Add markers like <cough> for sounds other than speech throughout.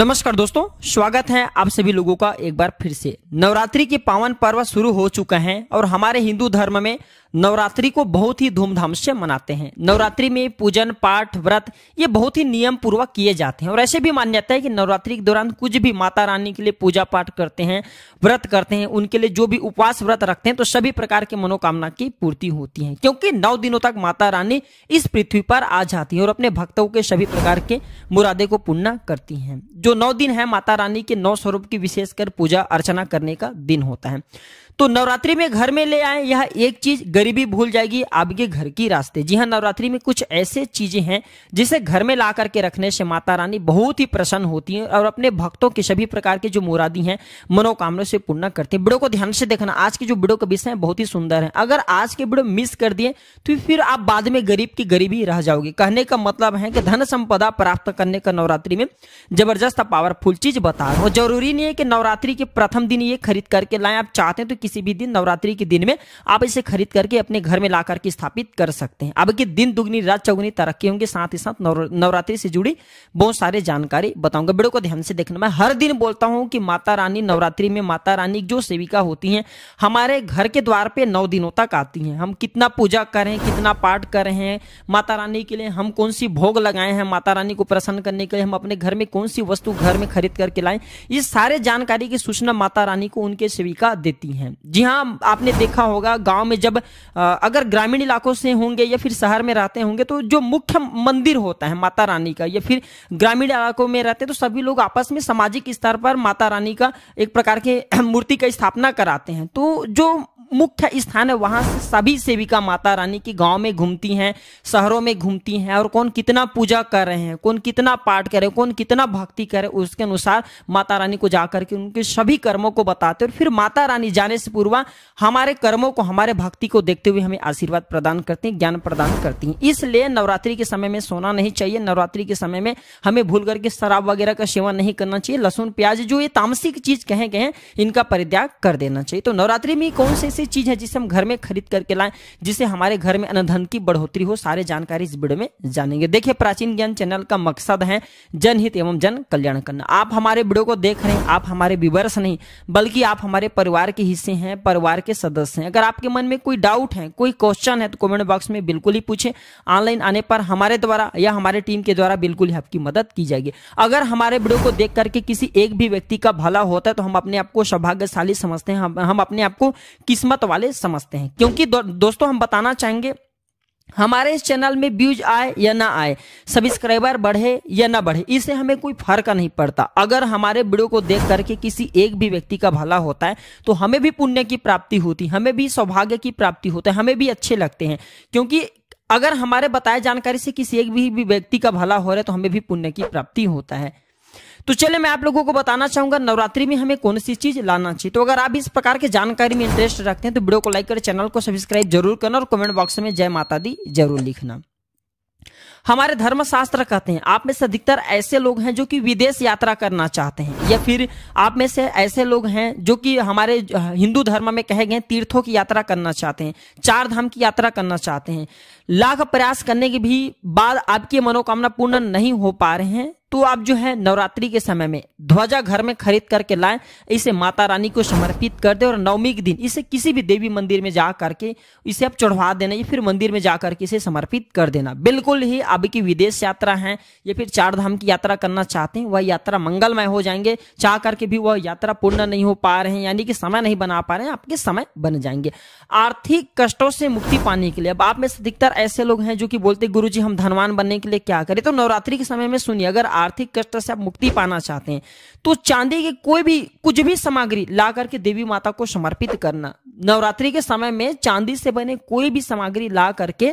नमस्कार दोस्तों स्वागत है आप सभी लोगों का एक बार फिर से नवरात्रि के पावन पर्व शुरू हो चुका है और हमारे हिंदू धर्म में नवरात्रि को बहुत ही धूमधाम से मनाते हैं नवरात्रि में पूजन पाठ व्रत ये बहुत ही नियम पूर्वक किए जाते हैं और ऐसे भी मान्यता है कि नवरात्रि के दौरान कुछ भी माता रानी के लिए पूजा पाठ करते हैं व्रत करते हैं उनके लिए जो भी उपवास व्रत रखते हैं तो सभी प्रकार की मनोकामना की पूर्ति होती है क्योंकि नौ दिनों तक माता रानी इस पृथ्वी पर आ जाती है और अपने भक्तों के सभी प्रकार के मुरादे को पूर्ण करती है जो नौ दिन है माता रानी के नौ स्वरूप की विशेषकर पूजा अर्चना करने का दिन होता है तो नवरात्रि में घर में ले आए यह एक चीज गरीबी भूल जाएगी आपके घर की रास्ते जी हाँ नवरात्रि में कुछ ऐसे चीजें हैं जिसे घर में ला करके रखने से माता रानी बहुत ही प्रसन्न होती है और अपने भक्तों के सभी प्रकार की जो मुरादी हैं मनोकामना से पूर्ण करते हैं वीडियो को ध्यान से देखना आज की जो वीडियो का विषय है बहुत ही सुंदर है अगर आज के वीडियो मिस कर दिए तो फिर आप बाद में गरीब की गरीबी रह जाओगे कहने का मतलब है कि धन संपदा प्राप्त करने का नवरात्रि में जबरदस्त पावरफुल चीज बता रहा हूँ जरूरी नहीं है कि नवरात्रि के प्रथम दिन ये खरीद करके लाए आप चाहते हैं तो किसी किसी भी दिन नवरात्रि के दिन में आप इसे खरीद करके अपने घर में ला करके स्थापित कर सकते हैं आपकी दिन दुगनी रात चौगुनी तरक्की होंगे साथ ही साथ नवरात्रि से जुड़ी बहुत सारी जानकारी बताऊंगा बेड़ो को ध्यान से देखना मैं हर दिन बोलता हूँ कि माता रानी नवरात्रि में माता रानी जो सेविका होती है हमारे घर के द्वार पे नौ दिनों तक आती है हम कितना पूजा करें कितना पाठ करें हैं माता रानी के लिए हम कौन सी भोग लगाए हैं माता रानी को प्रसन्न करने के लिए हम अपने घर में कौन सी वस्तु घर में खरीद करके लाएं ये सारे जानकारी की सूचना माता रानी को उनके सेविका देती है हैं जी हाँ आपने देखा होगा गांव में जब अगर ग्रामीण इलाकों से होंगे या फिर शहर में रहते होंगे तो जो मुख्य मंदिर होता है माता रानी का या फिर ग्रामीण इलाकों में रहते हैं तो सभी लोग आपस में सामाजिक स्तर पर माता रानी का एक प्रकार के <clears throat> मूर्ति का स्थापना कराते हैं तो जो मुख्य स्थान है वहां से सभी सेविका माता रानी की गांव में घूमती हैं शहरों में घूमती हैं और कौन कितना पूजा कर रहे हैं कौन कितना पाठ करे कौन कितना भक्ति करे उसके अनुसार माता रानी को जाकर के उनके सभी कर्मों को बताते और फिर माता रानी जाने से पूर्व हमारे कर्मों को हमारे भक्ति को देखते हुए हमें आशीर्वाद प्रदान करती हैं ज्ञान प्रदान करती हैं इसलिए नवरात्रि के समय में सोना नहीं चाहिए नवरात्रि के समय में हमें भूल करके शराब वगैरह का सेवन नहीं करना चाहिए लहसुन प्याज जो ये तामसिक चीज कहें कहें इनका परित्याग कर देना चाहिए तो नवरात्रि में कौन से ऐसी चीज है जिसे हम घर में खरीद करके लाएं जिसे हमारे घर में अनधन की बढ़ोतरी हो सारे जानकारी इस वीडियो में जानेंगे देखिए प्राचीन ज्ञान चैनल का मकसद है जनहित एवं जन कल्याण करना आप हमारे वीडियो को देख रहे हैं आप हमारे विवर्स नहीं बल्कि आप हमारे परिवार के हिस्से हैं परिवार के सदस्य हैं अगर आपके मन में कोई डाउट है कोई क्वेश्चन है तो कॉमेंट बॉक्स में बिल्कुल ही पूछे ऑनलाइन आने पर हमारे द्वारा या हमारे टीम के द्वारा बिल्कुल ही आपकी मदद की जाएगी अगर हमारे वीडियो को देख करके किसी एक भी व्यक्ति का भला होता है तो हम अपने आपको सौभाग्यशाली समझते हैं हम, अपने आपको किस्मत किस्मत वाले समझते हैं क्योंकि दो, दोस्तों हम बताना चाहेंगे हमारे इस चैनल में व्यूज आए या ना आए सब्सक्राइबर बढ़े या ना बढ़े इससे हमें कोई फर्क नहीं पड़ता अगर हमारे वीडियो को देख करके किसी एक भी व्यक्ति का भला होता है तो हमें भी पुण्य की प्राप्ति होती हमें भी सौभाग्य की प्राप्ति होता है हमें भी अच्छे लगते हैं क्योंकि अगर हमारे बताए जानकारी से किसी एक भी, भी व्यक्ति का भला हो रहा है तो हमें भी पुण्य की प्राप्ति होता है तो चलिए मैं आप लोगों को बताना चाहूंगा नवरात्रि में हमें कौन सी चीज लाना चाहिए तो अगर आप इस प्रकार के जानकारी में इंटरेस्ट रखते हैं तो वीडियो को लाइक करें चैनल को सब्सक्राइब जरूर करना और कमेंट बॉक्स में जय माता दी जरूर लिखना हमारे धर्मशास्त्र कहते हैं आप में से अधिकतर ऐसे लोग हैं जो कि विदेश यात्रा करना चाहते हैं या फिर आप में से ऐसे लोग हैं जो कि हमारे हिंदू धर्म में कहे गए तीर्थों की यात्रा करना चाहते हैं चार धाम की यात्रा करना चाहते हैं लाख प्रयास करने के भी बाद आपकी मनोकामना पूर्ण नहीं हो पा रहे हैं तो आप जो है नवरात्रि के समय में ध्वजा घर में खरीद करके लाए इसे माता रानी को समर्पित कर दे और नवमी के दिन इसे किसी भी देवी मंदिर में जा करके इसे आप चढ़वा देना या फिर मंदिर में जा करके इसे समर्पित कर देना बिल्कुल ही अब की विदेश यात्रा है या फिर चार धाम की यात्रा करना चाहते हैं वह यात्रा मंगलमय हो जाएंगे चाह करके भी वह यात्रा पूर्ण नहीं हो पा रहे हैं यानी कि समय नहीं बना पा रहे हैं आपके समय बन जाएंगे आर्थिक कष्टों से मुक्ति पाने के लिए अब आप में अधिकतर ऐसे लोग हैं जो कि बोलते गुरु जी हम धनवान बनने के लिए क्या करें तो नवरात्रि के समय में सुनिए अगर आर्थिक कष्ट से आप मुक्ति पाना चाहते हैं तो चांदी के कोई भी कुछ भी सामग्री ला करके देवी माता को समर्पित करना नवरात्रि के समय में चांदी से बने कोई भी सामग्री ला करके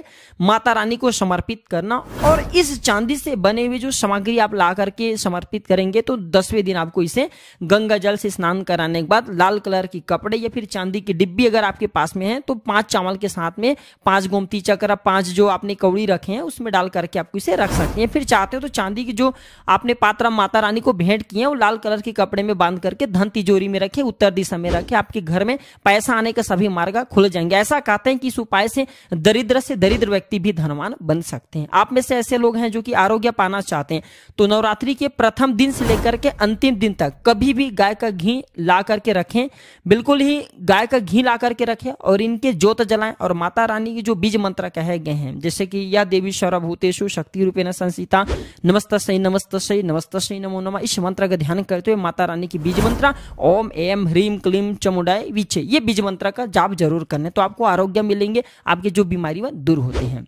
माता रानी को समर्पित करना और इस चांदी से बने हुए जो सामग्री आप ला करके समर्पित करेंगे तो दसवें दिन आपको इसे गंगा जल से स्नान कराने के बाद लाल कलर की कपड़े या फिर चांदी की डिब्बी अगर आपके पास में है तो पांच चावल के साथ में पांच गोमती चक्र पांच जो आपने कौड़ी रखे हैं उसमें डाल करके आपको इसे रख सकते हैं फिर चाहते हो तो चांदी की जो आपने पात्र माता रानी को भेंट किए वो लाल कलर के कपड़े में बांध करके धन तिजोरी में रखे उत्तर दिशा में रखे आपके घर में पैसा आने का सभी मार्ग खुल जाएंगे ऐसा कहते हैं कि इस उपाय से दरिद्र से दरिद्र व्यक्ति भी धनवान बन सकते हैं आप में से ऐसे लोग हैं जो कि आरोग्य पाना चाहते हैं तो नवरात्रि के प्रथम दिन से लेकर के अंतिम दिन तक कभी भी गाय का घी ला करके रखें बिल्कुल ही गाय का घी ला करके रखें और इनके जोत जलाएं और माता रानी की जो बीज मंत्र कहे गए हैं जैसे कि यह देवी भूतेशु शक्ति रूपेण संसिता नमस्त नमस्त नमस्त सही नमो नमा इस मंत्र का ध्यान करते हुए माता रानी की बीज मंत्र ओम एम ह्रीम क्लीम चमुडाय विचे ये बीज मंत्र का जाप जरूर करने तो आपको आरोग्य मिलेंगे आपकी जो बीमारी वह दूर होती है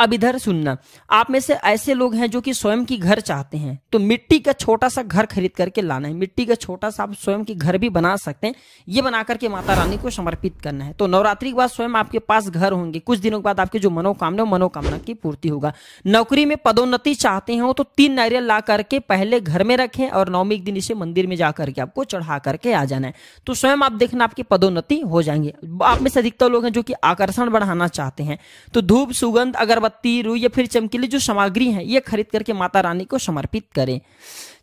अब इधर सुनना आप में से ऐसे लोग हैं जो कि स्वयं की घर चाहते हैं तो मिट्टी का छोटा सा घर खरीद करके लाना है मिट्टी का छोटा सा आप स्वयं की घर भी बना सकते हैं ये बना करके माता रानी को समर्पित करना है तो नवरात्रि के बाद स्वयं आपके पास घर होंगे कुछ दिनों के बाद आपकी जो मनोकामना मनोकामना की पूर्ति होगा नौकरी में पदोन्नति चाहते हो तो तीन नारियल ला करके पहले घर में रखें और नौमी दिन इसे मंदिर में जा करके आपको चढ़ा करके आ जाना है तो स्वयं आप देखना आपकी पदोन्नति हो जाएंगे आप में से अधिकतर लोग हैं जो कि आकर्षण बढ़ाना चाहते हैं तो धूप सुगंध अगर बत्ती रू या फिर चमकीली जो सामग्री है ये खरीद करके माता रानी को समर्पित करें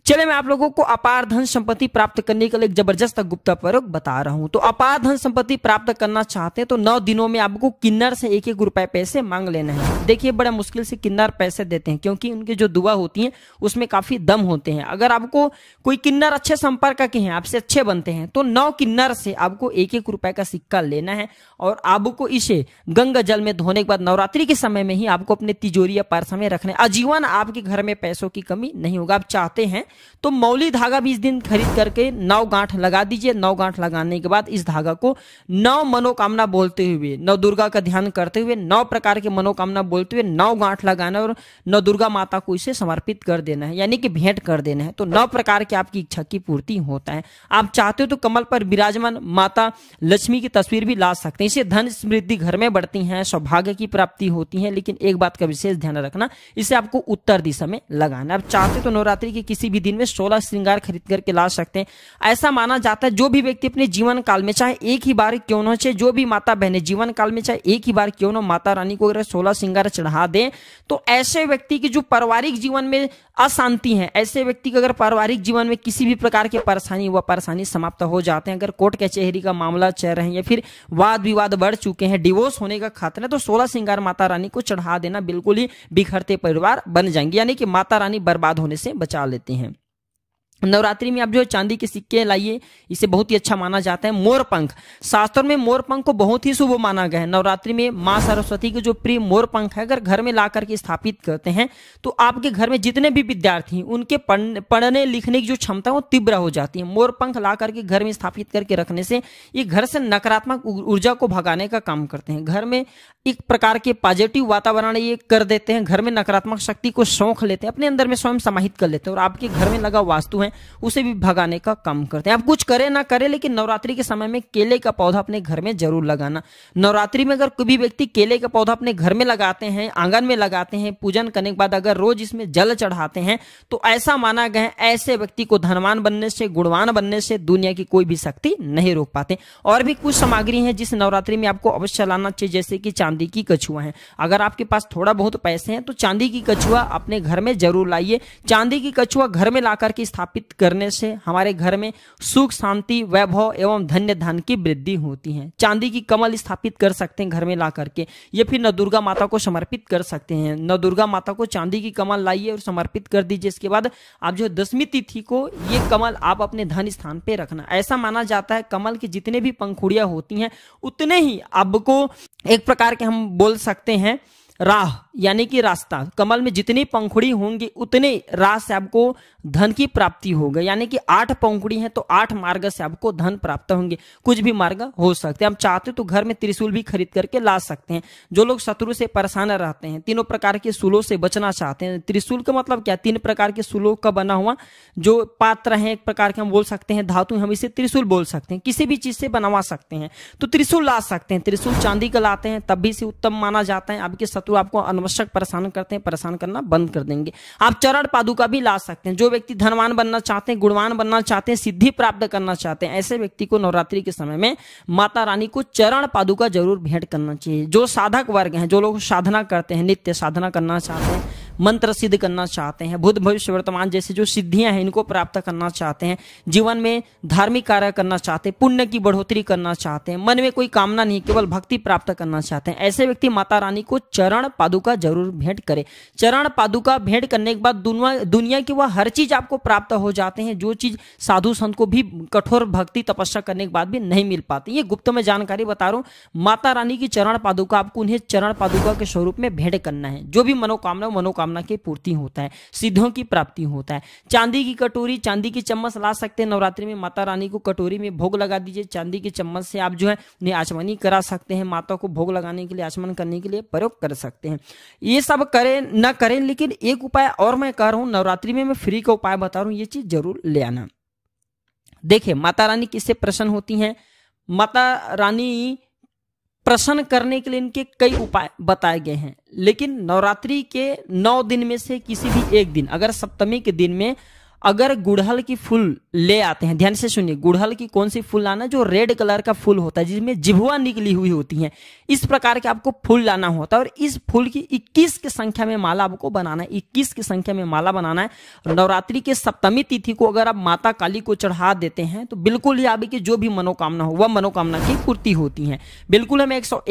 चले मैं आप लोगों को अपार धन संपत्ति प्राप्त करने के लिए एक जबरदस्त गुप्त प्रयोग बता रहा हूं तो अपार धन संपत्ति प्राप्त करना चाहते हैं तो नौ दिनों में आपको किन्नर से एक एक रुपए पैसे मांग लेना है देखिए बड़ा मुश्किल से किन्नर पैसे देते हैं क्योंकि उनकी जो दुआ होती है उसमें काफी दम होते हैं अगर आपको कोई किन्नर अच्छे संपर्क के हैं आपसे अच्छे बनते हैं तो नौ किन्नर से आपको एक एक रुपए का सिक्का लेना है और आपको इसे गंगा जल में धोने के बाद नवरात्रि के समय में ही आपको अपने तिजोरी या पार्सा में रखना है आजीवन आपके घर में पैसों की कमी नहीं होगा आप चाहते हैं तो मौली धागा भी इस दिन खरीद करके नौ गांठ लगा दीजिए नौ गांठ लगाने के बाद इस धागा को नौ मनोकामना बोलते हुए नव दुर्गा का ध्यान करते हुए नौ प्रकार के मनोकामना बोलते हुए नौ गांठ लगाना और नव दुर्गा माता को इसे समर्पित कर देना है यानी कि भेंट कर देना है तो नौ प्रकार की आपकी इच्छा की पूर्ति होता है आप चाहते हो तो कमल पर विराजमान माता लक्ष्मी की तस्वीर भी ला सकते हैं इसे धन समृद्धि घर में बढ़ती है सौभाग्य की प्राप्ति होती है लेकिन एक बात का विशेष ध्यान रखना इसे आपको उत्तर दिशा में लगाना आप चाहते तो नवरात्रि के किसी भी दिन में सोलह श्रृंगार खरीद करके ला सकते हैं ऐसा माना जाता है जो भी व्यक्ति अपने जीवन काल में चाहे एक ही बार क्यों ना चाहे जो भी माता बहने जीवन काल में चाहे एक ही बार क्यों ना माता रानी को अगर सोलह श्रृंगार चढ़ा दें तो ऐसे व्यक्ति की जो पारिवारिक जीवन में अशांति है ऐसे व्यक्ति को अगर पारिवारिक जीवन में किसी भी प्रकार की परेशानी वह परेशानी समाप्त हो जाते हैं अगर कोर्ट कचहरी का मामला चल रहे हैं या फिर वाद विवाद बढ़ चुके हैं डिवोर्स होने का खतरा तो सोलह सिंगार माता रानी को चढ़ा देना बिल्कुल ही बिखरते परिवार बन जाएंगे यानी कि माता रानी बर्बाद होने से बचा लेते हैं नवरात्रि में आप जो है चांदी के सिक्के लाइए इसे बहुत ही अच्छा माना जाता है मोरपंख शास्त्रों में मोरपंख को बहुत ही शुभ माना गया है नवरात्रि में माँ सरस्वती के जो प्रिय मोरपंख है अगर घर में ला करके स्थापित करते हैं तो आपके घर में जितने भी विद्यार्थी हैं उनके पढ़ने लिखने की जो क्षमता है वो तीव्र हो जाती है मोरपंख ला करके घर में स्थापित करके रखने से ये घर से नकारात्मक ऊर्जा को भगाने का काम करते हैं घर में एक प्रकार के पॉजिटिव वातावरण ये कर देते हैं घर में नकारात्मक शक्ति को सौंख लेते हैं अपने अंदर में स्वयं समाहित कर लेते हैं और आपके घर में लगा वास्तु है उसे भी भगाने का काम करते हैं आप कुछ करें ना करें लेकिन नवरात्रि के समय में केले का पौधा अपने घर में जरूर लगाना नवरात्रि में अगर कोई भी व्यक्ति केले का पौधा अपने घर में लगाते हैं आंगन में लगाते हैं पूजन करने के बाद अगर रोज इसमें जल चढ़ाते हैं तो ऐसा माना गया है ऐसे व्यक्ति को धनवान बनने से गुणवान बनने से दुनिया की कोई भी शक्ति नहीं रोक पाते और भी कुछ सामग्री है जिस नवरात्रि में आपको अवश्य लाना चाहिए जैसे कि चांद चांदी की कछुआ है अगर आपके पास थोड़ा बहुत पैसे हैं तो चांदी की कछुआ अपने घर में जरूर लाइए चांदी की कछुआ घर में लाकर के स्थापित करने से हमारे घर में सुख शांति वैभव एवं धन्य धन की वृद्धि होती है चांदी की कमल स्थापित कर सकते हैं घर में ला करके ये फिर न दुर्गा माता को समर्पित कर सकते हैं न दुर्गा माता को चांदी की कमल लाइए और समर्पित कर दीजिए इसके बाद आप जो दसवीं तिथि को ये कमल आप अपने धन स्थान पे रखना ऐसा माना जाता है कमल के जितने भी पंखुड़िया होती हैं उतने ही आपको एक प्रकार के हम बोल सकते हैं राह यानी कि रास्ता कमल में जितनी पंखुड़ी होंगी उतने राह से आपको धन की प्राप्ति होगी यानी कि आठ पंखुड़ी है तो आठ मार्ग से आपको धन प्राप्त होंगे कुछ भी मार्ग हो सकते हैं हम चाहते तो घर में त्रिशूल भी खरीद करके ला सकते हैं जो लोग शत्रु से परेशान रहते हैं तीनों प्रकार के सूलों से बचना चाहते हैं त्रिशूल का मतलब क्या तीन प्रकार के सूलों का बना हुआ जो पात्र है एक प्रकार के हम बोल सकते हैं धातु हम इसे त्रिशूल बोल सकते हैं किसी भी चीज से बनवा सकते हैं तो त्रिशूल ला सकते हैं त्रिशूल चांदी का लाते हैं तब भी इसे उत्तम माना जाता है आपके तत्व तो आपको अनावश्यक परेशान करते हैं परेशान करना बंद कर देंगे आप चरण पादुका भी ला सकते हैं जो व्यक्ति धनवान बनना चाहते हैं गुणवान बनना चाहते हैं सिद्धि प्राप्त करना चाहते हैं ऐसे व्यक्ति को नवरात्रि के समय में माता रानी को चरण पादुका जरूर भेंट करना चाहिए जो साधक वर्ग है जो लोग साधना करते हैं नित्य साधना करना चाहते हैं मंत्र सिद्ध करना चाहते हैं भूत भविष्य वर्तमान जैसे जो सिद्धियां हैं इनको प्राप्त करना चाहते हैं जीवन में धार्मिक कार्य करना चाहते हैं पुण्य की बढ़ोतरी करना चाहते हैं मन में कोई कामना नहीं केवल भक्ति प्राप्त करना चाहते हैं ऐसे व्यक्ति माता रानी को चरण पादुका जरूर भेंट करे चरण पादुका भेंट करने के बाद दुनिया की वह हर चीज आपको प्राप्त हो जाते हैं जो चीज साधु संत को भी कठोर भक्ति तपस्या करने के बाद भी नहीं मिल पाती ये गुप्त में जानकारी बता रहा हूं माता रानी की चरण पादुका आपको उन्हें चरण पादुका के स्वरूप में भेंट करना है जो भी मनोकामना मनोकामना मनोकामना की पूर्ति होता है सिद्धों की प्राप्ति होता है चांदी की कटोरी चांदी की चम्मच ला सकते हैं नवरात्रि में माता रानी को कटोरी में भोग लगा दीजिए चांदी की चम्मच से आप जो है उन्हें आचमनी करा सकते हैं माता को भोग लगाने के लिए आचमन करने के लिए प्रयोग कर सकते हैं ये सब करें न करें लेकिन एक उपाय और मैं कह रहा हूँ नवरात्रि में मैं फ्री का उपाय बता रहा हूँ ये चीज जरूर ले आना देखिये माता रानी किससे प्रसन्न होती है माता रानी प्रसन्न करने के लिए इनके कई उपाय बताए गए हैं लेकिन नवरात्रि के नौ दिन में से किसी भी एक दिन अगर सप्तमी के दिन में अगर गुड़हल की फूल ले आते हैं ध्यान से सुनिए गुड़हल की कौन सी फूल लाना जो रेड कलर का फूल होता है जिसमें जिभुआ निकली हुई होती है इस प्रकार के आपको फूल लाना होता है और इस फूल की 21 की संख्या में माला आपको बनाना है 21 की संख्या में माला बनाना है नवरात्रि के सप्तमी तिथि को अगर आप माता काली को चढ़ा देते हैं तो बिल्कुल ही आपकी जो भी मनोकामना हो वह मनोकामना की पूर्ति होती है बिल्कुल हम एक सौ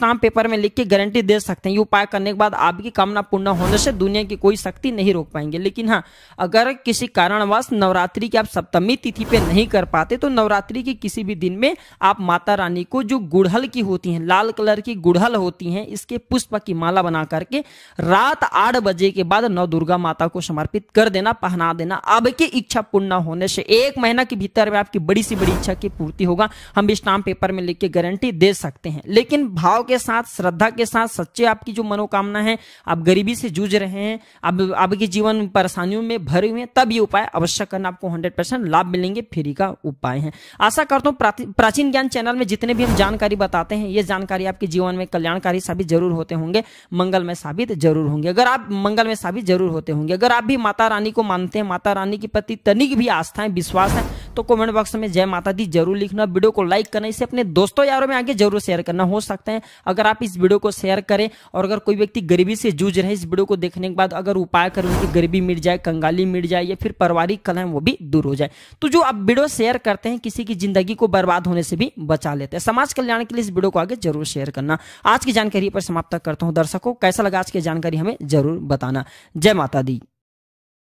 स्टाम्प पेपर में लिख के गारंटी दे सकते हैं ये उपाय करने के बाद आपकी कामना पूर्ण होने से दुनिया की कोई शक्ति नहीं रोक पाएंगे लेकिन हाँ अगर किसी किसी कारणवश नवरात्रि की आप सप्तमी तिथि पे नहीं कर पाते तो नवरात्रि के किसी भी दिन में आप माता रानी को जो गुड़हल की होती हैं लाल कलर की गुड़हल होती हैं इसके पुष्प की माला बना करके रात आठ बजे के बाद नव दुर्गा माता को समर्पित कर देना पहना देना अब आपकी इच्छा पूर्ण होने से एक महीना के भीतर में आपकी बड़ी सी बड़ी इच्छा की पूर्ति होगा हम स्टाम्प पेपर में लिख के गारंटी दे सकते हैं लेकिन भाव के साथ श्रद्धा के साथ सच्चे आपकी जो मनोकामना है आप गरीबी से जूझ रहे हैं आप आपके जीवन परेशानियों में भरे हुए हैं तब ये उपाय अवश्य करना आपको हंड्रेड परसेंट लाभ मिलेंगे फ्री का उपाय है आशा करता हूँ प्राचीन ज्ञान चैनल में जितने भी हम जानकारी बताते हैं ये जानकारी आपके जीवन में कल्याणकारी साबित जरूर होते होंगे मंगल में साबित जरूर होंगे अगर आप मंगल में साबित जरूर होते होंगे अगर आप भी माता रानी को मानते हैं माता रानी के प्रति तनिक भी आस्था है विश्वास है तो कमेंट बॉक्स में जय माता दी जरूर लिखना वीडियो को लाइक करना इसे अपने दोस्तों यारों में आगे जरूर शेयर करना हो सकता है अगर आप इस वीडियो को शेयर करें और अगर कोई व्यक्ति गरीबी से जूझ रहे इस वीडियो को देखने के बाद अगर उपाय करें उनकी गरीबी मिट जाए कंगाली मिट जाए या फिर पारिवारिक कलह वो भी दूर हो जाए तो जो आप वीडियो शेयर करते हैं किसी की जिंदगी को बर्बाद होने से भी बचा लेते हैं समाज कल्याण के लिए इस वीडियो को आगे जरूर शेयर करना आज की जानकारी पर समाप्त करता हूँ दर्शकों कैसा लगा आज की जानकारी हमें जरूर बताना जय माता दी